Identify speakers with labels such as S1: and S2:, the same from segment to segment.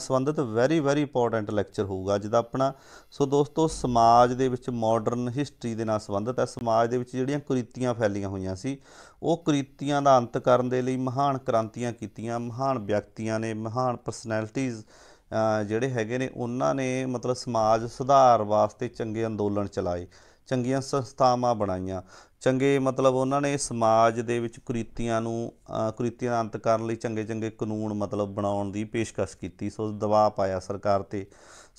S1: ਸੰਬੰਧਿਤ very very important lecture ਹੋਊਗਾ ਅੱਜ ਦਾ ਆਪਣਾ ਸੋ ਦੋਸਤੋ ਸਮਾਜ ਦੇ ਵਿੱਚ ਮਾਡਰਨ ਹਿਸਟਰੀ ਦੇ ਨਾਲ ਸੰਬੰਧਿਤ ਹੈ ਸਮਾਜ ਦੇ ਵਿੱਚ ਜਿਹੜੀਆਂ ਕੁਰੀਤੀਆਂ ਫੈਲੀਆਂ ਹੋਈਆਂ ਸੀ ਉਹ ਕੁਰੀਤੀਆਂ ਦਾ ਅੰਤ ਕਰਨ ਦੇ ਲਈ ਮਹਾਨ ਕ੍ਰਾਂਤੀਆਂ ਕੀਤੀਆਂ ਮਹਾਨ ਵਿਅਕਤੀਆਂ ਨੇ ਮਹਾਨ ਪਰਸਨੈਲਿਟੀਆਂ ਜਿਹੜੇ ਹੈਗੇ ਨੇ ਉਹਨਾਂ ਨੇ ਮਤਲਬ ਸਮਾਜ ਸੁਧਾਰ ਵਾਸਤੇ ਚੰਗੇ ਅੰਦੋਲਨ ਚਲਾਏ ਚੰਗੀਆਂ ਸੰਸਥਾਵਾਂ ਬਣਾਈਆਂ ਚੰਗੇ ਮਤਲਬ ਉਹਨਾਂ ਨੇ ਸਮਾਜ ਦੇ ਵਿੱਚ ਕੁਰੀਤੀਆਂ ਨੂੰ ਕੁਰੀਤੀਆਂ ਅੰਤ ਕਰਨ ਲਈ ਚੰਗੇ ਚੰਗੇ ਕਾਨੂੰਨ ਮਤਲਬ ਬਣਾਉਣ ਦੀ ਪੇਸ਼ਕਸ਼ ਕੀਤੀ ਸੋ ਦਬਾਅ ਪਾਇਆ ਸਰਕਾਰ ਤੇ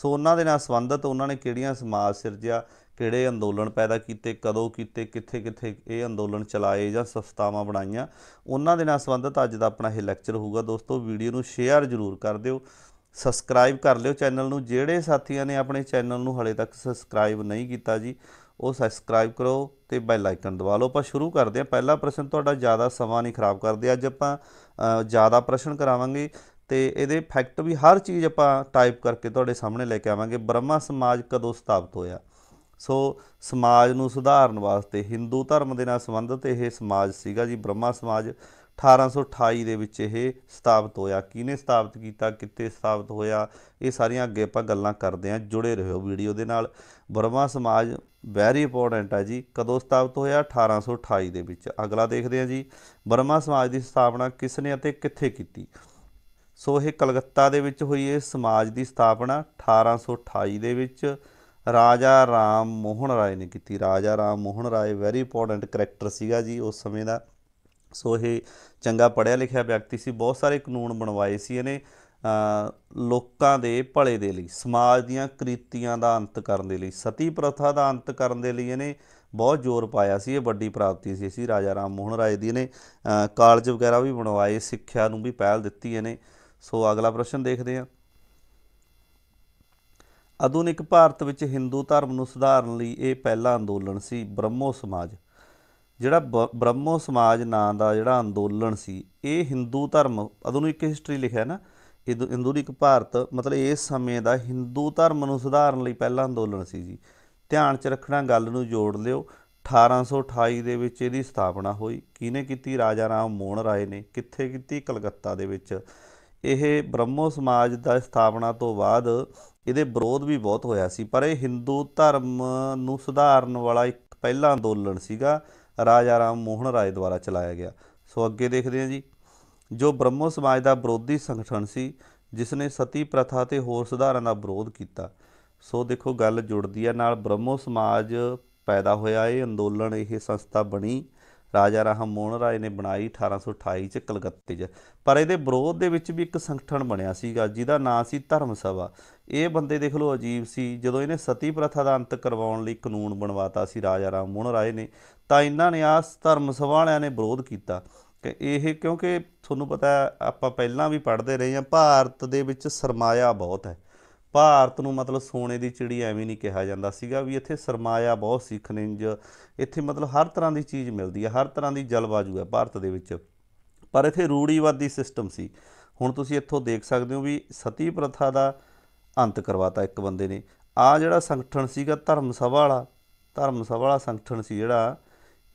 S1: ਸੋ ਉਹਨਾਂ ਦੇ ਨਾਲ ਸੰਬੰਧਤ ਉਹਨਾਂ ਨੇ ਕਿਹੜੀਆਂ ਸਮਾਜ ਸਿਰਜਿਆ ਕਿਹੜੇ ਅੰਦੋਲਨ ਪੈਦਾ ਕੀਤੇ ਕਦੋਂ ਕੀਤੇ ਕਿੱਥੇ ਕਿੱਥੇ ਇਹ ਅੰਦੋਲਨ ਚਲਾਏ ਜਾਂ ਸੰਸਥਾਵਾਂ ਬਣਾਈਆਂ ਉਹਨਾਂ ਦੇ ਨਾਲ ਸੰਬੰਧਤ ਅੱਜ ਦਾ ਆਪਣਾ ਇਹ ਲੈਕਚਰ ਹੋਊਗਾ ਦੋਸਤੋ ਵੀਡੀਓ ਨੂੰ ਸ਼ੇਅਰ ਜ਼ਰੂਰ ਕਰ ਦਿਓ ਸਬਸਕ੍ਰਾਈਬ ਕਰ ਲਿਓ ਚੈਨਲ ਨੂੰ ਜਿਹੜੇ ਸਾਥੀਆਂ ਨੇ ਆਪਣੇ ਚੈਨਲ ਨੂੰ ਹਲੇ ਤੱਕ ਸਬਸਕ੍ਰਾਈਬ ਨਹੀਂ ਕੀਤਾ ਜੀ ਉਹ ਸਬਸਕ੍ਰਾਈਬ ਕਰੋ ਤੇ ਬੈਲ ਆਈਕਨ ਦਬਾ ਲਓ ਆਪਾਂ ਸ਼ੁਰੂ ਕਰਦੇ ਹਾਂ ਪਹਿਲਾ ਪ੍ਰਸ਼ਨ ਤੁਹਾਡਾ ਜ਼ਿਆਦਾ ਸਮਾਂ ਨਹੀਂ ਖਰਾਬ ਕਰਦੇ ਅੱਜ ਆਪਾਂ ਜ਼ਿਆਦਾ ਪ੍ਰਸ਼ਨ ਕਰਾਵਾਂਗੇ ਤੇ ਇਹਦੇ ਫੈਕਟ ਵੀ ਹਰ ਚੀਜ਼ ਆਪਾਂ ਟਾਈਪ ਕਰਕੇ ਤੁਹਾਡੇ ਸਾਹਮਣੇ ਲੈ ਕੇ ਆਵਾਂਗੇ ਬ੍ਰਹਮਾ ਸਮਾਜ ਕਦੋਂ ਸਥਾਪਿਤ ਹੋਇਆ ਸੋ ਸਮਾਜ ਨੂੰ ਸੁਧਾਰਨ ਵਾਸਤੇ ਹਿੰਦੂ ਧਰਮ ਦੇ ਨਾਲ ਸੰਬੰਧਿਤ ਇਹ ਸਮਾਜ ਸੀਗਾ ਜੀ ਬ੍ਰਹਮਾ ਸਮਾਜ 1828 ਦੇ ਵਿੱਚ ਇਹ ਸਥਾਪਿਤ ਹੋਇਆ ਕਿਹਨੇ ਸਥਾਪਿਤ ਕੀਤਾ ਕਿੱਥੇ ਸਥਾਪਿਤ ਹੋਇਆ ਇਹ ਸਾਰੀਆਂ ਅੱਗੇ ਆਪਾਂ ਗੱਲਾਂ ਕਰਦੇ ਆਂ ਜੁੜੇ ਰਹੋ ਵੀਡੀਓ ਦੇ ਨਾਲ ਬਰਮਾ ਸਮਾਜ ਵੈਰੀ ਇੰਪੋਰਟੈਂਟ ਆ ਜੀ ਕਦੋਂ ਸਥਾਪਿਤ ਹੋਇਆ 1828 ਦੇ ਵਿੱਚ ਅਗਲਾ ਦੇਖਦੇ ਆਂ ਜੀ ਬਰਮਾ ਸਮਾਜ ਦੀ ਸਥਾਪਨਾ ਕਿਸ ਨੇ ਅਤੇ ਕਿੱਥੇ ਕੀਤੀ ਸੋ ਇਹ ਕਲਕੱਤਾ ਦੇ ਵਿੱਚ ਹੋਈ ਇਹ ਸਮਾਜ ਦੀ ਸਥਾਪਨਾ 1828 ਦੇ ਵਿੱਚ ਰਾਜਾ ਰਾਮ ਮੋਹਨ ਰਾਏ ਨੇ ਕੀਤੀ Raja Ram Mohan Roy very important character ਸੀਗਾ ਜੀ ਉਸ ਸਮੇਂ ਦਾ ਸੋ ਇਹ ਚੰਗਾ ਪੜਿਆ ਲਿਖਿਆ ਵਿਅਕਤੀ ਸੀ ਬਹੁਤ ਸਾਰੇ ਕਾਨੂੰਨ ਬਣਵਾਏ ਸੀ ਇਹਨੇ ਲੋਕਾਂ ਦੇ ਭਲੇ ਦੇ ਲਈ ਸਮਾਜ ਦੀਆਂ ਕ੍ਰਿਤੀਆਂ ਦਾ ਅੰਤ ਕਰਨ ਦੇ ਲਈ ਸਤੀ ਪ੍ਰਥਾ ਦਾ ਅੰਤ ਕਰਨ ਦੇ ਲਈ ਇਹਨੇ ਬਹੁਤ ਜ਼ੋਰ ਪਾਇਆ ਸੀ ਇਹ ਵੱਡੀ ਪ੍ਰਾਪਤੀ ਸੀ ਸੀ ਰਾਜਾ ਰਾਮ ਮੋਹਨ ਰਾਏ ਦੀ ਇਹਨੇ ਕਾਲਜ ਵਗੈਰਾ ਵੀ ਬਣਵਾਏ ਸਿੱਖਿਆ ਨੂੰ ਵੀ ਪਹਿਲ ਦਿੱਤੀ ਇਹਨੇ ਸੋ ਅਗਲਾ ਪ੍ਰਸ਼ਨ ਦੇਖਦੇ ਹਾਂ ਆਧੁਨਿਕ ਭਾਰਤ ਵਿੱਚ ਹਿੰਦੂ ਧਰਮ ਨੂੰ ਸੁਧਾਰਨ ਲਈ ਇਹ ਪਹਿਲਾ ਅੰਦੋਲਨ ਸੀ ਬ੍ਰਹਮੋ ਸਮਾਜ ਜਿਹੜਾ ਬ੍ਰਹਮੋ ਸਮਾਜ ਨਾਂ ਦਾ ਜਿਹੜਾ ਅੰਦੋਲਨ ਸੀ ਇਹ ਹਿੰਦੂ ਧਰਮ ਅਦੋਂ ਨੂੰ ਇੱਕ ਹਿਸਟਰੀ ਲਿਖਿਆ ਨਾ ਹਿੰਦੂ ਇੱਕ ਭਾਰਤ ਮਤਲਬ ਇਸ ਸਮੇਂ ਦਾ ਹਿੰਦੂ ਧਰਮ ਨੂੰ ਸੁਧਾਰਨ ਲਈ ਪਹਿਲਾ ਅੰਦੋਲਨ ਸੀ ਜੀ ਧਿਆਨ 'ਚ ਰੱਖਣਾ ਗੱਲ ਨੂੰ ਜੋੜ ਲਿਓ 1828 ਦੇ ਵਿੱਚ ਇਹਦੀ ਸਥਾਪਨਾ ਹੋਈ ਕਿਹਨੇ ਕੀਤੀ ਰਾਜਾ ਰਾਮ ਮੋਹਨ ਰਾਏ ਨੇ ਕਿੱਥੇ ਕੀਤੀ ਕਲਕੱਤਾ ਦੇ ਵਿੱਚ ਇਹ ਬ੍ਰਹਮੋ ਸਮਾਜ ਦਾ ਸਥਾਪਨਾ ਤੋਂ ਬਾਅਦ ਇਹਦੇ ਵਿਰੋਧ ਵੀ ਬਹੁਤ ਹੋਇਆ ਸੀ ਪਰ ਇਹ ਹਿੰਦੂ ਧਰਮ ਨੂੰ ਸੁਧਾਰਨ ਵਾਲਾ ਇੱਕ ਪਹਿਲਾ ਅੰਦੋਲਨ ਸੀਗਾ ਰਾਜਾ ਰਾਮ ਮੋਹਨ ਰਾਏ ਦੁਆਰਾ ਚਲਾਇਆ ਗਿਆ ਸੋ ਅੱਗੇ ਦੇਖਦੇ ਹਾਂ ਜੀ ਜੋ ਬ੍ਰਹਮੋ ਸਮਾਜ ਦਾ ਵਿਰੋਧੀ ਸੰਗਠਨ ਸੀ ਜਿਸ ਨੇ ਸਤੀ ਪ੍ਰਥਾ ਤੇ ਹੋਰ ਸੁਧਾਰਾਂ ਦਾ ਵਿਰੋਧ ਕੀਤਾ ਸੋ ਦੇਖੋ ਗੱਲ ਜੁੜਦੀ ਹੈ ਨਾਲ ਬ੍ਰਹਮੋ ਸਮਾਜ ਪੈਦਾ ਹੋਇਆ ਇਹ ਅੰਦੋਲਨ ਇਹ ਸੰਸਥਾ ਬਣੀ ਰਾਜਾ ਰਾਮ ਮੋਹਨ ਰਾਏ ਨੇ ਬਣਾਈ 1828 ਚ ਕਲਕੱਤੇ 'ਚ ਪਰ ਇਹਦੇ ਵਿਰੋਧ ਦੇ ਵਿੱਚ ਵੀ ਇੱਕ ਸੰਗਠਨ ਬਣਿਆ ਸੀਗਾ ਜਿਹਦਾ ਨਾਂ ਸੀ ਧਰਮ ਸਭਾ ਇਹ ਬੰਦੇ ਦੇਖ ਲਓ ਅਜੀਬ ਸੀ ਜਦੋਂ ਇਹਨੇ ਸਤੀ ਪ੍ਰਥਾ ਦਾ ਅੰਤ ਕਰਵਾਉਣ ਲਈ ਕਾਨੂੰਨ ਬਣਵਾਤਾ ਸੀ ਰਾਜਾ ਰਾਮ ਮੋਹਨ ਰਾਏ ਨੇ ਤਾਂ ਇਹਨਾਂ ਨੇ ਆਸ ਧਰਮ ਸਭਾ ਵਾਲਿਆਂ ਨੇ ਵਿਰੋਧ ਕੀਤਾ ਕਿ ਇਹ ਕਿਉਂਕਿ ਤੁਹਾਨੂੰ ਪਤਾ ਆਪਾਂ ਪਹਿਲਾਂ ਵੀ ਪੜ੍ਹਦੇ ਰਹੇ ਹਾਂ ਭਾਰਤ ਦੇ ਵਿੱਚ ਸਰਮਾਇਆ ਬਹੁਤ ਹੈ ਭਾਰਤ ਨੂੰ ਮਤਲਬ ਸੋਨੇ ਦੀ ਚਿੜੀ ਐਵੇਂ ਨਹੀਂ ਕਿਹਾ ਜਾਂਦਾ ਸੀਗਾ ਵੀ ਇੱਥੇ ਸਰਮਾਇਆ ਬਹੁਤ ਸੀ ਖਣਿਜ ਇੱਥੇ ਮਤਲਬ ਹਰ ਤਰ੍ਹਾਂ ਦੀ ਚੀਜ਼ ਮਿਲਦੀ ਹੈ ਹਰ ਤਰ੍ਹਾਂ ਦੀ ਜਲਵਾਜੂ ਹੈ ਭਾਰਤ ਦੇ ਵਿੱਚ ਪਰ ਇੱਥੇ ਰੂੜੀਵਾਦੀ ਸਿਸਟਮ ਸੀ ਹੁਣ ਤੁਸੀਂ ਇੱਥੋਂ ਦੇਖ ਸਕਦੇ ਹੋ ਵੀ ਸਤੀ ਪ੍ਰਥਾ ਦਾ ਅੰਤ ਕਰਵਾਤਾ ਇੱਕ ਬੰਦੇ ਨੇ ਆ ਜਿਹੜਾ ਸੰਗਠਨ ਸੀਗਾ ਧਰਮ ਸਭਾ ਵਾਲਾ ਧਰਮ ਸਭਾ ਵਾਲਾ ਸੰਗਠਨ ਸੀ ਜਿਹੜਾ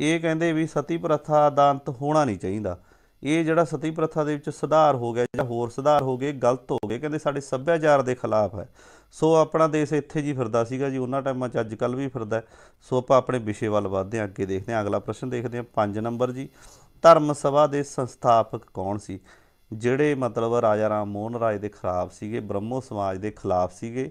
S1: ਇਹ ਕਹਿੰਦੇ ਵੀ ਸਤੀ ਪ੍ਰਥਾ ਦਾ ਅੰਤ ਹੋਣਾ ਨਹੀਂ ਚਾਹੀਦਾ ਇਹ ਜਿਹੜਾ ਸਤੀ ਪ੍ਰਥਾ ਦੇ ਵਿੱਚ ਸੁਧਾਰ ਹੋ ਗਿਆ ਜਾਂ ਹੋਰ ਸੁਧਾਰ ਹੋ ਗਏ ਗਲਤ ਹੋ ਗਏ ਕਹਿੰਦੇ ਸਾਡੇ ਸੱਭਿਆਚਾਰ ਦੇ ਖਿਲਾਫ ਹੈ ਸੋ ਆਪਣਾ ਦੇਸ਼ ਇੱਥੇ ਜੀ ਫਿਰਦਾ ਸੀਗਾ ਜੀ ਉਹਨਾਂ ਟਾਈਮਾਂ 'ਚ ਅੱਜ ਕੱਲ ਵੀ ਫਿਰਦਾ ਸੋ ਆਪਾਂ ਆਪਣੇ ਵਿਸ਼ੇ ਵੱਲ ਵਧਦੇ ਹਾਂ ਅੱਗੇ ਦੇਖਦੇ ਹਾਂ ਅਗਲਾ ਪ੍ਰਸ਼ਨ ਦੇਖਦੇ ਹਾਂ 5 ਨੰਬਰ ਜੀ ਧਰਮ ਸਭਾ ਦੇ ਸੰਸਥਾਪਕ ਕੌਣ ਸੀ ਜਿਹੜੇ ਮਤਲਬ ਰਾਜਾ ਰਾਮ ਮੋਹਨ ਰਾਏ ਦੇ ਖਿਲਾਫ ਸੀਗੇ ਬ੍ਰਹਮੋ ਸਮਾਜ ਦੇ ਖਿਲਾਫ ਸੀਗੇ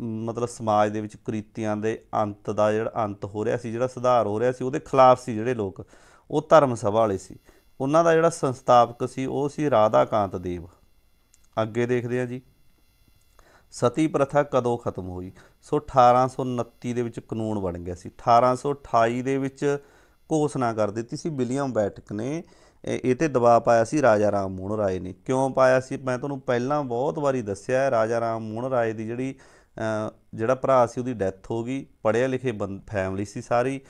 S1: ਮਤਲਬ ਸਮਾਜ ਦੇ ਵਿੱਚ ਕ੍ਰੀਤੀਆਂ ਦੇ ਅੰਤ ਦਾ ਜਿਹੜਾ ਅੰਤ ਹੋ ਰਿਹਾ ਸੀ ਜਿਹੜਾ ਸੁਧਾਰ ਹੋ ਰਿਹਾ ਸੀ ਉਹਦੇ ਖਿਲਾਫ ਸੀ ਜਿਹੜੇ ਲੋਕ ਉਹ ਧਰਮ ਸਭਾ ਵਾਲੇ ਸੀ ਉਹਨਾਂ ਦਾ ਜਿਹੜਾ ਸੰਸਥਾਪਕ ਸੀ ਉਹ ਸੀ ਰਾਧਾ ਕਾਂਤ ਦੇਵ ਅੱਗੇ ਦੇਖਦੇ ਆ ਜੀ ਸਤੀ ਪ੍ਰਥਾ ਕਦੋਂ ਖਤਮ ਹੋਈ ਸੋ 1829 ਦੇ ਵਿੱਚ ਕਾਨੂੰਨ ਬਣ ਗਿਆ ਸੀ 1828 ਦੇ ਵਿੱਚ ਘੋਸ਼ਣਾ ਕਰ ਦਿੱਤੀ ਸੀ ਵਿਲੀਅਮ ਬੈਟਕ ਨੇ ਇਹ ਤੇ ਦਬਾਅ ਪਾਇਆ ਸੀ ਰਾਜਾ ਰਾਮ ਮੋਹਨ ਰਾਏ ਨੇ ਕਿਉਂ ਪਾਇਆ ਸੀ ਮੈਂ ਤੁਹਾਨੂੰ ਪਹਿਲਾਂ ਬਹੁਤ ਵਾਰੀ ਦੱਸਿਆ ਹੈ ਰਾਜਾ ਰਾਮ ਮੋਹਨ ਰਾਏ ਦੀ ਜਿਹੜੀ ਜਿਹੜਾ ਭਰਾ ਸੀ ਉਹਦੀ ਡੈਥ ਹੋ ਗਈ ਪੜਿਆ ਲਿਖੇ ਫੈਮਿਲੀ ਸੀ ਸਾਰੀ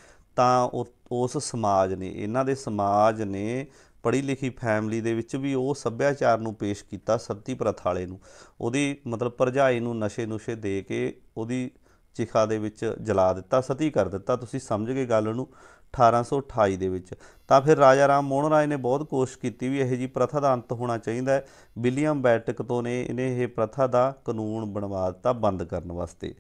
S1: ਤਾਂ ਉਸ ਸਮਾਜ ਨੇ ਇਹਨਾਂ ਦੇ ਸਮਾਜ ਨੇ ਪੜ੍ਹੀ ਲਿਖੀ ਫੈਮਿਲੀ ਦੇ ਵਿੱਚ ਵੀ ਉਹ ਸੱਭਿਆਚਾਰ ਨੂੰ ਪੇਸ਼ ਕੀਤਾ ਸਤੀ ਪ੍ਰਥਾ ਵਾਲੇ ਨੂੰ ਉਹਦੀ ਮਤਲਬ ਪਰਜਾਈ ਨੂੰ ਨਸ਼ੇ ਨੁਸ਼ੇ ਦੇ ਕੇ ਉਹਦੀ ਚਿਖਾ ਦੇ ਵਿੱਚ ਜਲਾ ਦਿੱਤਾ ਸਤੀ ਕਰ ਦਿੱਤਾ ਤੁਸੀਂ ਸਮਝ ਗਏ ਗੱਲ ਨੂੰ 1828 ਦੇ ਵਿੱਚ ਤਾਂ ਫਿਰ ਰਾਜਾ ਰਾਮ ਮੋਹਨ ਰਾਏ ਨੇ ਬਹੁਤ ਕੋਸ਼ਿਸ਼ ਕੀਤੀ ਵੀ ਇਹ ਜੀ ਪ੍ਰਥਾ ਦਾ ਅੰਤ ਹੋਣਾ ਚਾਹੀਦਾ ਹੈ ਵਿਲੀਅਮ ਬੈਟਕ ਤੋਂ ਨੇ ਇਹਨੇ ਇਹ ਪ੍ਰਥਾ ਦਾ ਕਾਨੂੰਨ ਬਣਵਾ ਦਿੱਤਾ ਬੰਦ ਕਰਨ ਵਾਸਤੇ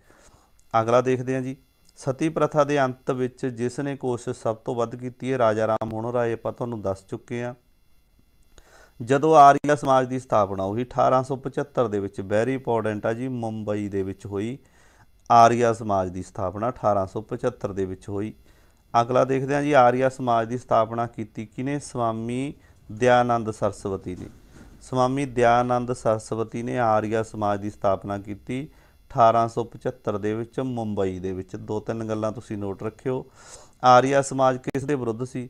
S1: ਅਗਲਾ ਦੇਖਦੇ ਹਾਂ ਜੀ ਸਤੀ ਪ੍ਰਥਾ ਦੇ ਅੰਤ ਵਿੱਚ ਜਿਸ ਨੇ ਕੋਸ਼ਿਸ਼ ਸਭ ਤੋਂ ਵੱਧ ਕੀਤੀ ਹੈ ਰਾਜਾ ਰਾਮ ਮੋਹਨ ਰਾਏ ਆਪਾਂ ਤੁਹਾਨੂੰ ਦੱਸ ਚੁੱਕੇ ਆ ਜਦੋਂ ਆਰੀਆ ਸਮਾਜ ਦੀ ਸਥਾਪਨਾ ਹੋਈ 1875 ਦੇ ਵਿੱਚ ਬੈਰੀ ਇੰਪੋਰਟੈਂਟ ਆ ਜੀ ਮੁੰਬਈ ਦੇ ਵਿੱਚ ਹੋਈ ਆਰੀਆ ਸਮਾਜ ਦੀ ਸਥਾਪਨਾ 1875 ਦੇ ਵਿੱਚ ਹੋਈ ਅਗਲਾ ਦੇਖਦੇ ਹਾਂ ਜੀ ਆਰੀਆ ਸਮਾਜ ਦੀ ਸਥਾਪਨਾ ਕੀਤੀ ਕਿਨੇ ਸਵਾਮੀ ਦਿਆਨੰਦ ਸਰਸਵਤੀ ਨੇ ਸਵਾਮੀ ਦਿਆਨੰਦ ਸਰਸਵਤੀ ਨੇ ਆਰੀਆ ਸਮਾਜ ਦੀ ਸਥਾਪਨਾ ਕੀਤੀ 1875 ਦੇ ਵਿੱਚ ਮੁੰਬਈ ਦੇ ਵਿੱਚ ਦੋ ਤਿੰਨ ਗੱਲਾਂ ਤੁਸੀਂ ਨੋਟ ਰੱਖਿਓ ਆਰੀਆ ਸਮਾਜ ਕਿਸ ਦੇ ਵਿਰੁੱਧ ਸੀ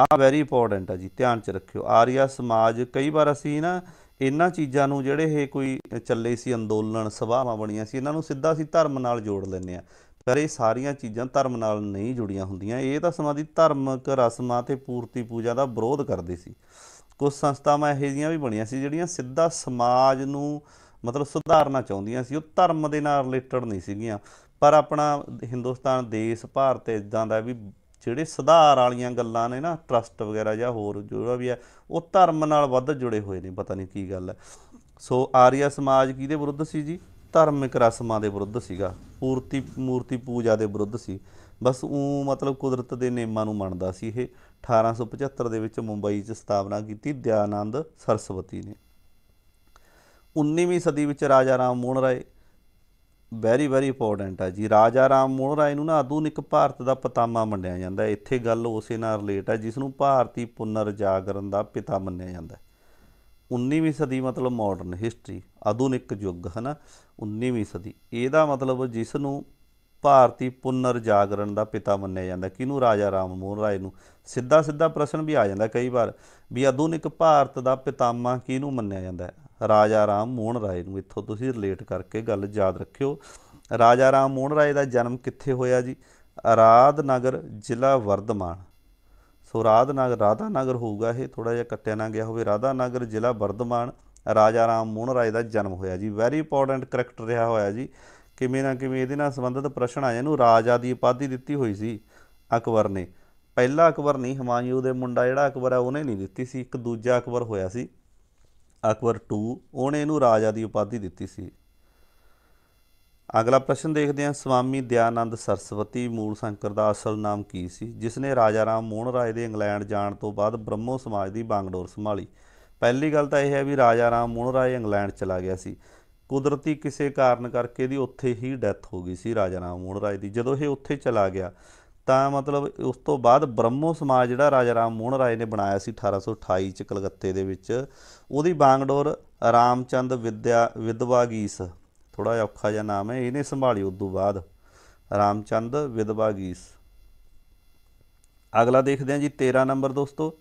S1: ਆਹ ਵੈਰੀ ਇੰਪੋਰਟੈਂਟ ਹੈ ਜੀ ਧਿਆਨ ਚ ਰੱਖਿਓ ਆਰੀਆ ਸਮਾਜ ਕਈ ਵਾਰ ਅਸੀਂ ਨਾ ਇਹਨਾਂ ਚੀਜ਼ਾਂ ਨੂੰ ਜਿਹੜੇ ਇਹ ਕੋਈ ਚੱਲੇ ਸੀ ਅੰਦੋਲਨ ਸਭਾਵਾਂ ਬਣੀਆਂ ਸੀ ਇਹਨਾਂ ਨੂੰ ਸਿੱਧਾ ਸੀ ਧਰਮ ਨਾਲ ਜੋੜ ਲੈਂਦੇ ਆ ਪਰ ਇਹ ਸਾਰੀਆਂ ਚੀਜ਼ਾਂ ਧਰਮ ਨਾਲ ਨਹੀਂ ਜੁੜੀਆਂ ਹੁੰਦੀਆਂ ਇਹ ਤਾਂ ਸਮਾਂ ਦੀ ਧਾਰਮਿਕ ਰਸਮਾਂ ਤੇ ਪੂਰਤੀ ਪੂਜਾ ਦਾ ਵਿਰੋਧ ਕਰਦੇ ਸੀ ਕੁਝ ਸੰਸਥਾਵਾਂ ਇਹੋ ਜੀਆਂ ਵੀ ਬਣੀਆਂ ਸੀ ਜਿਹੜੀਆਂ ਸਿੱਧਾ ਸਮਾਜ ਨੂੰ ਮਤਲਬ ਸੁਧਾਰਨਾ ਚਾਹੁੰਦੀਆਂ ਸੀ ਉਹ ਧਰਮ ਦੇ ਨਾਲ ਰਿਲੇਟਡ ਨਹੀਂ ਸੀਗੀਆਂ ਪਰ ਆਪਣਾ ਹਿੰਦੁਸਤਾਨ ਦੇਸ਼ ਭਾਰਤ ਇਦਾਂ ਦਾ ਵੀ ਜਿਹੜੇ ਸੁਧਾਰ ਵਾਲੀਆਂ ਗੱਲਾਂ ਨੇ ਨਾ ਟਰਸਟ ਵਗੈਰਾ ਜਾਂ ਹੋਰ ਜਿਹੜਾ ਵੀ ਹੈ ਉਹ ਧਰਮ ਨਾਲ ਵੱਧ ਜੁੜੇ ਹੋਏ ਨੇ ਪਤਾ ਨਹੀਂ ਕੀ ਗੱਲ ਹੈ ਸੋ ਆਰੀਆ ਸਮਾਜ ਕਿਹਦੇ ਵਿਰੁੱਧ ਸੀ ਜੀ ਧਾਰਮਿਕ ਰਸਮਾਂ ਦੇ ਵਿਰੁੱਧ ਸੀਗਾ ਪੂਰਤੀ ਮੂਰਤੀ ਪੂਜਾ ਦੇ ਵਿਰੁੱਧ ਸੀ ਬਸ ਉਹ ਮਤਲਬ ਕੁਦਰਤ ਦੇ ਨੇਮਾਂ ਨੂੰ ਮੰਨਦਾ ਸੀ ਇਹ 1875 ਦੇ ਵਿੱਚ ਮੁੰਬਈ 'ਚ ਸਥਾਪਨਾ ਕੀਤੀ ਦਿਆਨੰਦ ਸਰਸਵਤੀ ਨੇ 19ਵੀਂ ਸਦੀ ਵਿੱਚ Raja Ram Mohan Roy very very important ਹੈ ਜੀ ਰਾਜਾ ਰਾਮ ਮੋਹਨ ਰਾਏ ਨੂੰ ਨਾ ਆਧੁਨਿਕ ਭਾਰਤ ਦਾ ਪਤਾਮਾ ਮੰਨਿਆ ਜਾਂਦਾ ਇੱਥੇ ਗੱਲ ਉਸੇ ਨਾਲ ਰਿਲੇਟ ਹੈ ਜਿਸ ਨੂੰ ਭਾਰਤੀ ਪੁਨਰ ਜਾਗਰਣ ਦਾ ਪਿਤਾ ਮੰਨਿਆ ਜਾਂਦਾ 19ਵੀਂ ਸਦੀ ਮਤਲਬ ਮਾਡਰਨ ਹਿਸਟਰੀ ਆਧੁਨਿਕ ਯੁੱਗ ਹਨਾ 19ਵੀਂ ਸਦੀ ਇਹਦਾ ਮਤਲਬ ਜਿਸ ਨੂੰ ਭਾਰਤੀ ਪੁਨਰ ਜਾਗਰਣ ਦਾ ਪਿਤਾ ਮੰਨਿਆ ਜਾਂਦਾ ਕਿਹਨੂੰ ਰਾਜਾ ਰਾਮ ਮੋਹਨ ਰਾਏ ਨੂੰ ਸਿੱਧਾ ਸਿੱਧਾ ਪ੍ਰਸ਼ਨ ਵੀ ਆ ਜਾਂਦਾ ਕਈ ਵਾਰ ਵੀ ਆਧੁਨਿਕ ਭਾਰਤ ਦਾ ਪਿਤਾਮਾ ਕਿਹਨੂੰ ਮੰਨਿਆ ਜਾਂਦਾ ਰਾਜਾ ਰਾਮ ਮੋਹਨ ਰਾਏ ਨੂੰ ਇੱਥੋਂ ਤੁਸੀਂ ਰਿਲੇਟ ਕਰਕੇ ਗੱਲ ਯਾਦ ਰੱਖਿਓ ਰਾਜਾ ਰਾਮ ਮੋਹਨ ਰਾਏ ਦਾ ਜਨਮ ਕਿੱਥੇ ਹੋਇਆ ਜੀ ਆਰਾਧ ਨਗਰ ਜ਼ਿਲ੍ਹਾ ਵਰਧਮਾਨ ਸੋ ਆਰਾਧ ਨਗਰ ਰਾਧਾ ਨਗਰ ਹੋਊਗਾ ਇਹ ਥੋੜਾ ਜਿਹਾ ਕੱਟਿਆ ਨਾ ਗਿਆ ਹੋਵੇ ਰਾਧਾ ਨਗਰ ਜ਼ਿਲ੍ਹਾ ਵਰਧਮਾਨ ਰਾਜਾ ਰਾਮ ਮੋਹਨ ਰਾਏ ਦਾ ਜਨਮ ਹੋਇਆ ਜੀ ਵੈਰੀ ਇੰਪੋਰਟੈਂਟ ਕਰੈਕਟਰ ਰਿਹਾ ਹੋਇਆ ਜੀ ਕਿਵੇਂ ਨਾ ਕਿਵੇਂ ਇਹਦੇ ਨਾਲ ਸੰਬੰਧਿਤ ਪ੍ਰਸ਼ਨ ਆਇਆ ਇਹਨੂੰ ਰਾਜਾ ਦੀ ਉਪਾਧੀ ਦਿੱਤੀ ਹੋਈ ਸੀ ਅਕਬਰ ਨੇ ਪਹਿਲਾ ਅਕਬਰ ਨਹੀਂ ਹਮਾਯੂ ਦੇ ਮੁੰਡਾ ਜਿਹੜਾ ਅਕਬਰ ਆ ਉਹਨੇ ਨਹੀਂ ਦਿੱਤੀ ਸੀ ਇੱਕ ਦੂਜਾ ਅਕਬਰ ਹੋਇਆ ਸੀ ਅਕਬਰ 2 ਉਹਨੇ ਇਹਨੂੰ ਰਾਜਾ ਦੀ ਉਪਾਧੀ ਦਿੱਤੀ ਸੀ ਅਗਲਾ ਪ੍ਰਸ਼ਨ ਦੇਖਦੇ ਹਾਂ ਸਵਾਮੀ ਦਿਆਨੰਦ ਸਰਸਵਤੀ ਮੂਲ ਸ਼ੰਕਰ ਦਾ ਅਸਲ ਨਾਮ ਕੀ ਸੀ ਜਿਸ ਨੇ ਰਾਜਾ ਰਾਮ ਮੋਹਨ ਰਾਏ ਦੇ ਇੰਗਲੈਂਡ ਜਾਣ ਤੋਂ ਬਾਅਦ ਬ੍ਰਹਮੋ ਸਮਾਜ ਦੀ ਬਾਂਗਡੋਰ ਸੰਭਾਲੀ ਪਹਿਲੀ ਗੱਲ ਤਾਂ ਇਹ ਹੈ ਵੀ ਰਾਜਾ ਰਾਮ ਮੋਹਨ ਰਾਏ ਇੰਗਲੈਂਡ ਚਲਾ ਗਿਆ ਸੀ ਕੁਦਰਤੀ ਕਿਸੇ ਕਾਰਨ ਕਰਕੇ ਦੀ ਉੱਥੇ ਹੀ ਡੈਥ ਹੋ ਗਈ ਸੀ ਰਾਜਾ ਰਾਮ ਮੋਹਨ ਰਾਏ ਦੀ ਜਦੋਂ ਇਹ ਉੱਥੇ ਚਲਾ ਗਿਆ ਤਾਂ ਮਤਲਬ ਉਸ ਤੋਂ ਬਾਅਦ ਬ੍ਰਹਮੋ ਸਮਾਜ ਜਿਹੜਾ ਰਾਜਾ ਰਾਮ ਮੋਹਨ ਰਾਏ ਨੇ ਬਣਾਇਆ ਸੀ 1828 ਚ ਕਲਕੱਤੇ ਦੇ ਵਿੱਚ ਉਹਦੀ ਬਾਂਗਡੋਰ ਰਾਮਚੰਦ ਵਿਦਿਆ ਵਿਦਵਾਗੀਸ ਥੋੜਾ ਜਿਹਾ ਔਖਾ ਜਿਹਾ ਨਾਮ ਹੈ ਇਹਨੇ ਸੰਭਾਲੀ ਉਸ ਤੋਂ ਬਾਅਦ ਰਾਮਚੰਦ ਵਿਦਵਾਗੀਸ ਅਗਲਾ ਦੇਖਦੇ ਹਾਂ ਜੀ 13 ਨੰਬਰ ਦੋਸਤੋ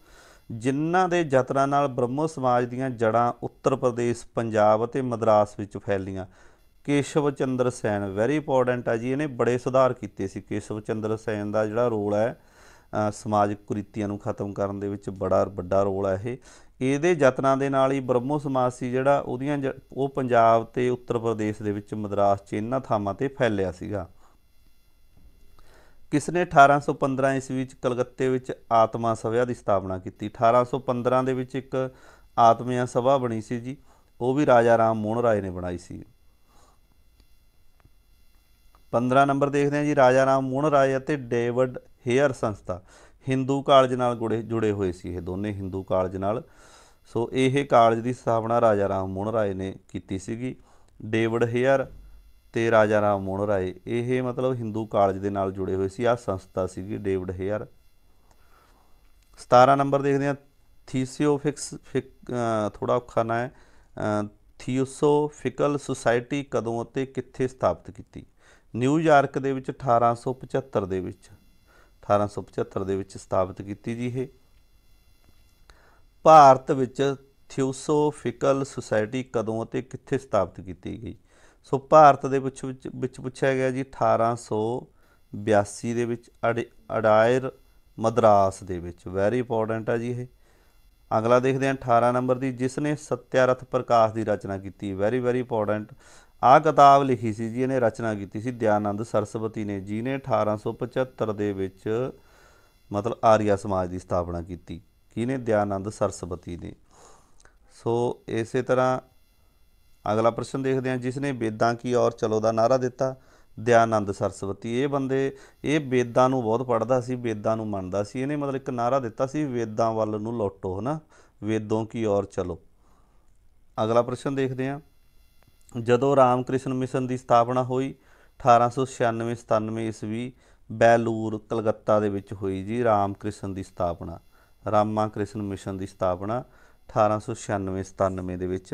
S1: ਜਿਨ੍ਹਾਂ ਦੇ ਯਤਨਾਂ ਨਾਲ ਬ੍ਰਹਮੋ ਸਮਾਜ ਦੀਆਂ ਜੜਾਂ ਉੱਤਰ ਪ੍ਰਦੇਸ਼ ਪੰਜਾਬ ਅਤੇ ਮਦਰਾਸ ਵਿੱਚ ਫੈਲੀਆਂ ਕੇਸ਼ਵ ਚੰਦਰ ਸੈਨ ਵੈਰੀ ਇੰਪੋਰਟੈਂਟ ਆ ਜੀ ਇਹਨੇ ਬੜੇ ਸੁਧਾਰ ਕੀਤੇ ਸੀ ਕੇਸ਼ਵ ਚੰਦਰ ਸੈਨ ਦਾ ਜਿਹੜਾ ਰੋਲ ਹੈ ਸਮਾਜਿਕ ਕੁਰੀਤੀਆਂ ਨੂੰ ਖਤਮ ਕਰਨ ਦੇ ਵਿੱਚ ਬੜਾ ਵੱਡਾ ਰੋਲ ਹੈ ਇਹ ਇਹਦੇ ਯਤਨਾਂ ਦੇ ਨਾਲ ਹੀ ਬ੍ਰਹਮੋ ਸਮਾਜ ਸੀ ਜਿਹੜਾ ਉਹਦੀਆਂ ਉਹ ਪੰਜਾਬ ਤੇ ਉੱਤਰ ਪ੍ਰਦੇਸ਼ ਦੇ ਵਿੱਚ ਮਦਰਾਸ 'ਚ ਇਹਨਾਂ ਥਾਵਾਂ ਤੇ ਫੈਲਿਆ ਸੀਗਾ ਕਿਸ ਨੇ 1815 ਈਸਵੀ ਵਿੱਚ ਕਲਕੱਤੇ ਵਿੱਚ ਆਤਮਾ ਸਭਾ ਦੀ ਸਥਾਪਨਾ ਕੀਤੀ 1815 ਦੇ ਵਿੱਚ ਇੱਕ ਆਤਮਿਆ ਸਭਾ ਬਣੀ ਸੀ ਜੀ ਉਹ ਵੀ ਰਾਜਾ ਰਾਮ ਮੋਹਨ ਰਾਏ ਨੇ ਬਣਾਈ ਸੀ 15 ਨੰਬਰ ਦੇਖਦੇ ਹਾਂ ਜੀ ਰਾਜਾ ਰਾਮ ਮੋਹਨ ਰਾਏ ਅਤੇ ਡੇਵਿਡ ਹੇਅਰ ਸੰਸਥਾ ਹਿੰਦੂ ਕਾਲਜ ਨਾਲ ਜੁੜੇ ਹੋਏ ਸੀ ਇਹ ਦੋਨੇ ਹਿੰਦੂ ਕਾਲਜ ਨਾਲ ਸੋ ਇਹ ਕਾਲਜ ਦੀ ਸਥਾਪਨਾ ਰਾਜਾ ਰਾਮ ਮੋਹਨ ਰਾਏ ਨੇ ਕੀਤੀ ਸੀਗੀ ਡੇਵਿਡ ਹੇਅਰ ਤੇ ਰਾਜਾ ਰਾਮ ਮੋਹਨ ਰਾਏ ਇਹ ਮਤਲਬ ਹਿੰਦੂ ਕਾਲਜ ਦੇ ਨਾਲ ਜੁੜੇ ਹੋਏ ਸੀ ਆ ਸੰਸਥਾ ਸੀਗੀ ਡੇਵਿਡ ਹੇਅਰ 17 ਨੰਬਰ ਦੇਖਦੇ ਆ ਥੀਸੀਓਫਿਕਸ ਥੋੜਾ ਔਖਾ ਨਾ ਹੈ ਥੀਓਸੋਫਿਕਲ ਸੁਸਾਇਟੀ ਕਦੋਂ ਅਤੇ ਕਿੱਥੇ ਸਥਾਪਿਤ ਕੀਤੀ ਨਿਊਯਾਰਕ ਦੇ ਵਿੱਚ 1875 ਦੇ ਵਿੱਚ 1875 ਦੇ ਵਿੱਚ ਸਥਾਪਿਤ ਕੀਤੀ ਜੀ ਇਹ ਭਾਰਤ ਵਿੱਚ ਥਿਓਸੋਫਿਕਲ ਸੁਸਾਇਟੀ ਕਦੋਂ ਅਤੇ ਕਿੱਥੇ ਸਥਾਪਿਤ ਕੀਤੀ ਗਈ ਸੋ ਭਾਰਤ ਦੇ ਵਿੱਚ ਵਿੱਚ ਪੁੱਛਿਆ ਗਿਆ ਜੀ 1882 ਦੇ ਵਿੱਚ ਅਡਾਇਰ ਮਦਰਾਸ ਦੇ ਵਿੱਚ ਵੈਰੀ ਇੰਪੋਰਟੈਂਟ ਆ ਜੀ ਇਹ ਅਗਲਾ ਦੇਖਦੇ ਹਾਂ 18 ਨੰਬਰ ਦੀ ਜਿਸ ਨੇ ਸਤਿਆਰਥ ਪ੍ਰਕਾਸ਼ ਦੀ ਰਚਨਾ ਕੀਤੀ ਵੈਰੀ ਵੈਰੀ ਇੰਪੋਰਟੈਂਟ ਆ ਕਿਤਾਬ ਲਿਖੀ ਸੀ ਜੀ ਇਹਨੇ ਰਚਨਾ ਕੀਤੀ ਸੀ ਦਿਆਨੰਦ ਸਰਸਵਤੀ ਨੇ ਨੇ 1875 ਦੇ ਵਿੱਚ ਮਤਲਬ ਆਰੀਆ ਸਮਾਜ ਦੀ ਸਥਾਪਨਾ ਕੀਤੀ ਕਿਹਨੇ ਦਿਆਨੰਦ ਸਰਸਵਤੀ ਨੇ ਸੋ ਇਸੇ ਤਰ੍ਹਾਂ ਅਗਲਾ ਪ੍ਰਸ਼ਨ ਦੇਖਦੇ ਹਾਂ ਜਿਸ ਨੇ ਵੇਦਾਂ ਕੀ ਔਰ ਚਲੋ ਦਾ ਨਾਰਾ ਦਿੱਤਾ ਦਿਆਨੰਦ ਸਰਸਵਤੀ ਇਹ ਬੰਦੇ ਇਹ ਵੇਦਾਂ ਨੂੰ ਬਹੁਤ ਪੜਦਾ ਸੀ ਵੇਦਾਂ ਨੂੰ ਮੰਨਦਾ ਸੀ ਇਹਨੇ ਮਤਲਬ ਇੱਕ ਨਾਰਾ ਦਿੱਤਾ ਸੀ ਵੇਦਾਂ ਵੱਲ ਨੂੰ ਲੋਟੋ ਹਨਾ ਵੇਦੋਂ ਕੀ ਔਰ ਚਲੋ ਅਗਲਾ ਪ੍ਰਸ਼ਨ ਦੇਖਦੇ ਹਾਂ ਜਦੋਂ ਰਾਮਕ੍ਰਿਸ਼ਨ ਮਿਸ਼ਨ ਦੀ ਸਥਾਪਨਾ ਹੋਈ 1896-97 ਈਸਵੀ ਬੈਲੂਰ ਕਲਕੱਤਾ ਦੇ ਵਿੱਚ ਹੋਈ ਜੀ ਰਾਮਕ੍ਰਿਸ਼ਨ ਦੀ ਸਥਾਪਨਾ ਰਾਮਾ ਕ੍ਰਿਸ਼ਨ ਮਿਸ਼ਨ ਦੀ ਸਥਾਪਨਾ 1896-97 ਦੇ ਵਿੱਚ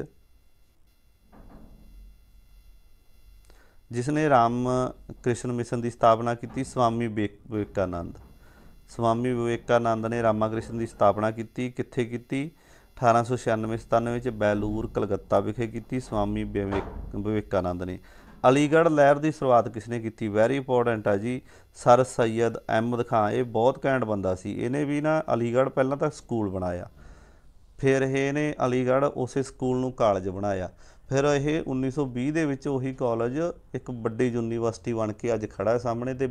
S1: ਜਿਸ ਨੇ ਰਾਮ ਕ੍ਰਿਸ਼ਨ ਮਿਸ਼ਨ ਦੀ ਸਥਾਪਨਾ ਕੀਤੀ ਸਵਾਮੀ ਵਿਵੇਕਾਨੰਦ ਸਵਾਮੀ ਵਿਵੇਕਾਨੰਦ ਨੇ ਰਾਮਾ ਕ੍ਰਿਸ਼ਨ ਦੀ ਸਥਾਪਨਾ ਕੀਤੀ ਕਿੱਥੇ ਕੀਤੀ 1896-97 ਵਿੱਚ ਬੈਲੂਰ ਕਲਕੱਤਾ ਵਿਖੇ ਕੀਤੀ ਸਵਾਮੀ ਵਿਵੇਕਾਨੰਦ ਨੇ ਅਲੀਗੜ੍ਹ ਲਹਿਰ ਦੀ ਸ਼ੁਰੂਆਤ ਕਿਸਨੇ ਕੀਤੀ ਵੈਰੀ ਇੰਪੋਰਟੈਂਟ ਆ ਜੀ ਸਰ ਸੈਦ ਅਹਿਮਦ ਖਾਨ ਇਹ ਬਹੁਤ ਕੈਂਡ ਬੰਦਾ ਸੀ ਇਹਨੇ ਵੀ ਨਾ ਅਲੀਗੜ੍ਹ ਪਹਿਲਾਂ ਤਾਂ ਸਕੂਲ ਬਣਾਇਆ ਫਿਰ ਇਹਨੇ ਅਲੀਗੜ੍ਹ ਉਸੇ ਸਕੂਲ ਨੂੰ ਕਾਲਜ ਬਣਾਇਆ ਫਿਰ ਇਹ 1920 ਦੇ ਵਿੱਚ ਉਹੀ ਕਾਲਜ ਇੱਕ ਵੱਡੀ ਯੂਨੀਵਰਸਿਟੀ ਬਣ ਕੇ ਅੱਜ ਖੜਾ ਹੈ ਸਾਹਮਣੇ ਤੇ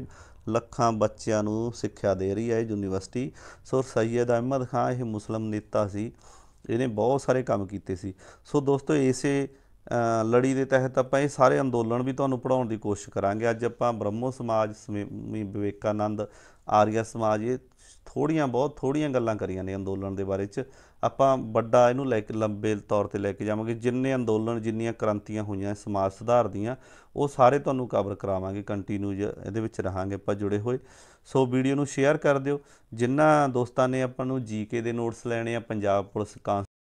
S1: ਲੱਖਾਂ ਬੱਚਿਆਂ ਨੂੰ ਸਿੱਖਿਆ ਦੇ ਰਹੀ ਹੈ ਇਹ ਯੂਨੀਵਰਸਿਟੀ ਸੋ ਸੈਦ ਅਹਿਮਦ ਖਾਨ ਇਹ ਮੁਸਲਮ ਨੇਤਾ ਸੀ ਇਹਨੇ ਬਹੁਤ ਸਾਰੇ ਕੰਮ ਕੀਤੇ ਸੀ ਸੋ ਦੋਸਤੋ ਇਸੇ ਲੜੀ ਦੇ ਤਹਿਤ ਆਪਾਂ ਇਹ ਸਾਰੇ ਅੰਦੋਲਨ ਵੀ ਤੁਹਾਨੂੰ ਪੜਾਉਣ ਦੀ ਕੋਸ਼ਿਸ਼ ਕਰਾਂਗੇ ਅੱਜ ਆਪਾਂ ਬ੍ਰਹਮੋ ਸਮਾਜ ਸਮੀ ਵਿਵੇਕਾਨੰਦ ਆਰੀਆ ਸਮਾਜ ਇਹ ਥੋੜੀਆਂ ਬਹੁਤ ਥੋੜੀਆਂ ਗੱਲਾਂ ਕਰੀਆਂ ਨੇ ਅੰਦੋਲਨ ਦੇ ਬਾਰੇ 'ਚ ਆਪਾਂ ਵੱਡਾ ਇਹਨੂੰ ਲੈ ਕੇ ਲੰਬੇ ਤੌਰ ਤੇ ਲੈ ਕੇ ਜਾਵਾਂਗੇ ਜਿੰਨੇ ਅੰਦੋਲਨ ਜਿੰਨੀਆਂ ਕ੍ਰਾਂਤੀਆਂ ਹੋਈਆਂ ਸਮਾਜ ਸੁਧਾਰ ਦੀਆਂ ਉਹ ਸਾਰੇ ਤੁਹਾਨੂੰ ਕਵਰ ਕਰਾਵਾਂਗੇ ਕੰਟੀਨਿਊ ਇਹਦੇ ਵਿੱਚ ਰਹਾਂਗੇ ਆਪਾਂ ਜੁੜੇ ਹੋਏ ਸੋ ਵੀਡੀਓ ਨੂੰ ਸ਼ੇਅਰ ਕਰ ਦਿਓ ਜਿਨ੍ਹਾਂ ਦੋਸਤਾਂ ਨੇ ਆਪਾਂ ਨੂੰ ਜੀਕੇ ਦੇ ਨੋਟਸ ਲੈਣੇ ਆ ਪੰਜਾਬ ਪੁਲਿਸ